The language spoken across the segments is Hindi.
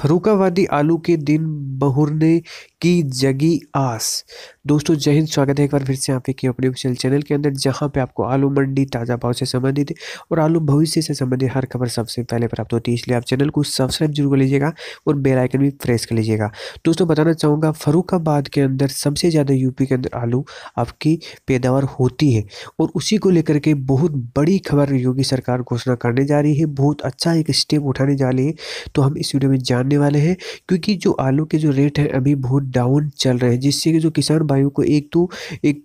फरुखाबादी आलू के दिन बहुरने की जगी आस दोस्तों जय हिंद स्वागत है एक बार फिर से आपके अपने ऑफिशियल चैनल के अंदर जहां पे आपको आलू मंडी ताज़ा भाव से संबंधित और आलू भविष्य से संबंधित हर खबर सबसे पहले प्राप्त होती है इसलिए आप चैनल को सब्सक्राइब जरूर कर लीजिएगा और बेल आइकन भी प्रेस कर लीजिएगा दोस्तों बताना चाहूँगा फरुखाबाद के अंदर सबसे ज़्यादा यूपी के अंदर आलू आपकी पैदावार होती है और उसी को लेकर के बहुत बड़ी खबर योगी सरकार घोषणा करने जा रही है बहुत अच्छा एक स्टेप उठाने जा रही है तो हम इस वीडियो में जान करने वाले हैं क्योंकि जो आलू के जो रेट है अभी बहुत डाउन चल रहे हैं जिससे कि जो किसान भाइयों को एक तो एक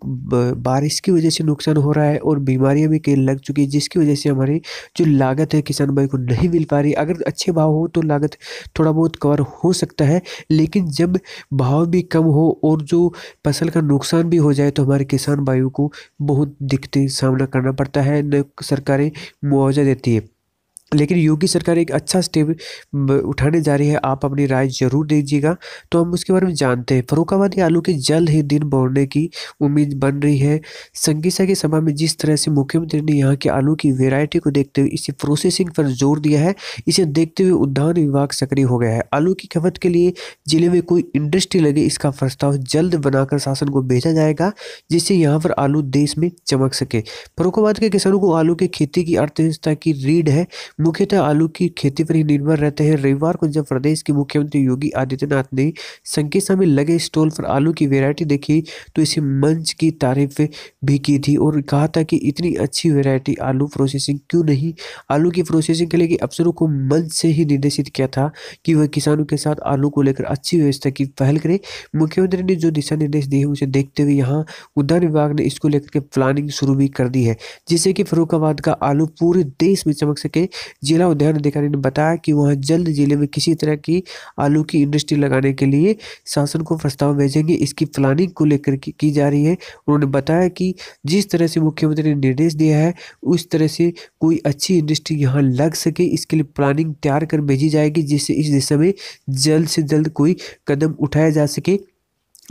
बारिश की वजह से नुकसान हो रहा है और बीमारियां भी कई लग चुकी है जिसकी वजह से हमारी जो लागत है किसान भाई को नहीं मिल पा रही अगर अच्छे भाव हो तो लागत थोड़ा बहुत कवर हो सकता है लेकिन जब भाव भी कम हो और जो फसल का नुकसान भी हो जाए तो हमारे किसान भाइयों को बहुत दिक्कतें सामना करना पड़ता है न सरकारें मुआवजा देती है लेकिन योगी सरकार एक अच्छा स्टेप उठाने जा रही है आप अपनी राय जरूर दीजिएगा तो हम उसके बारे में जानते हैं फरुखाबादी आलू के जल्द ही दिन बढ़ने की उम्मीद बन रही है संगीसा की सभा में जिस तरह से मुख्यमंत्री ने यहाँ के आलू की वेरायटी को देखते हुए इसे प्रोसेसिंग पर जोर दिया है इसे देखते हुए उद्यान विभाग सक्रिय हो गया है आलू की खपत के लिए जिले में कोई इंडस्ट्री लगे इसका प्रस्ताव जल्द बनाकर शासन को भेजा जाएगा जिससे यहाँ पर आलू देश में चमक सके फरुखाबाद के किसानों को आलू की खेती की अर्थव्यवस्था की रीढ़ है मुख्यतः आलू की खेती पर ही निर्भर रहते हैं रविवार को जब प्रदेश के मुख्यमंत्री योगी आदित्यनाथ ने संकेसा में लगे स्टॉल पर आलू की वेरायटी देखी तो इसे मंच की तारीफ भी की थी और कहा था कि इतनी अच्छी वेरायटी आलू प्रोसेसिंग क्यों नहीं आलू की प्रोसेसिंग के लिए अफसरों को मंच से ही निर्देशित किया था कि वह किसानों के साथ आलू को लेकर अच्छी व्यवस्था की पहल करे मुख्यमंत्री ने जो दिशा निर्देश दिए उसे देखते हुए यहाँ उद्यान विभाग ने इसको लेकर के प्लानिंग शुरू भी कर दी है जिससे कि फरुखाबाद का आलू पूरे देश में चमक सके जिला उद्यान अधिकारी ने बताया कि वह जल्द जिले में किसी तरह की आलू की इंडस्ट्री लगाने के लिए शासन को प्रस्ताव भेजेंगे इसकी प्लानिंग को लेकर की जा रही है उन्होंने बताया कि जिस तरह से मुख्यमंत्री ने निर्देश दिया है उस तरह से कोई अच्छी इंडस्ट्री यहाँ लग सके इसके लिए प्लानिंग तैयार कर भेजी जाएगी जिससे इस दिशा में जल्द से जल्द कोई कदम उठाया जा सके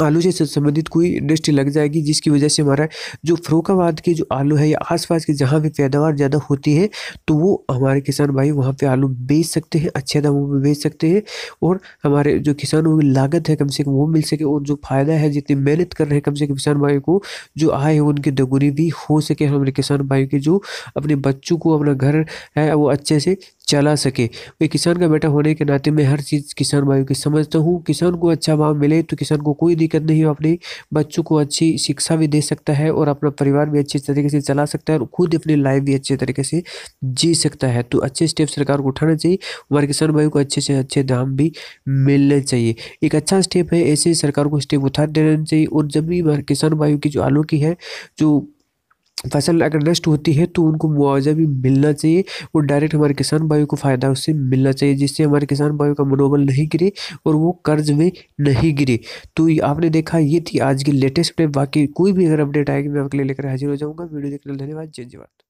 आलू से संबंधित कोई इंडस्ट्री लग जाएगी जिसकी वजह से हमारा जो फरूखाबाद के जो आलू है या आसपास के जहाँ भी पैदावार ज़्यादा होती है तो वो हमारे किसान भाई वहाँ पे आलू बेच सकते हैं अच्छे दामों में बेच सकते हैं और हमारे जो किसानों की लागत है कम से कम वो मिल सके और जो फ़ायदा है जितनी मेहनत कर रहे हैं कम से कम किसान भाई को जो आए हैं उनकी दोगुनी भी हो सके हमारे किसान भाई के जो अपने बच्चों को अपना घर है वो अच्छे से चला सके मैं किसान का बेटा होने के नाते मैं हर चीज़ किसान भाइयों की समझता हूँ किसान को अच्छा भाव मिले तो किसान को कोई दिक्कत नहीं हो अपने बच्चों को अच्छी शिक्षा भी दे सकता है और अपना परिवार भी अच्छे तरीके से चला सकता है और खुद अपनी लाइफ भी अच्छे तरीके से जी सकता है तो अच्छे स्टेप सरकार को उठाना चाहिए हमारे किसान भाइयों को अच्छे से अच्छे दाम भी मिलने चाहिए एक अच्छा स्टेप है ऐसे सरकार को स्टेप उठा देना चाहिए और जब भी किसान भाइयों की जो आलू की है जो फसल अगर नष्ट होती है तो उनको मुआवजा भी मिलना चाहिए वो डायरेक्ट हमारे किसान भाइयों को फ़ायदा उससे मिलना चाहिए जिससे हमारे किसान भाइयों का मनोबल नहीं गिरे और वो कर्ज में नहीं गिरे तो आपने देखा ये थी आज की लेटेस्ट अपडेट बाकी कोई भी अगर अपडेट आएगी मैं आपके लिए लेकर हाजिर हो जाऊँगा वीडियो देखने धन्यवाद जय जवाब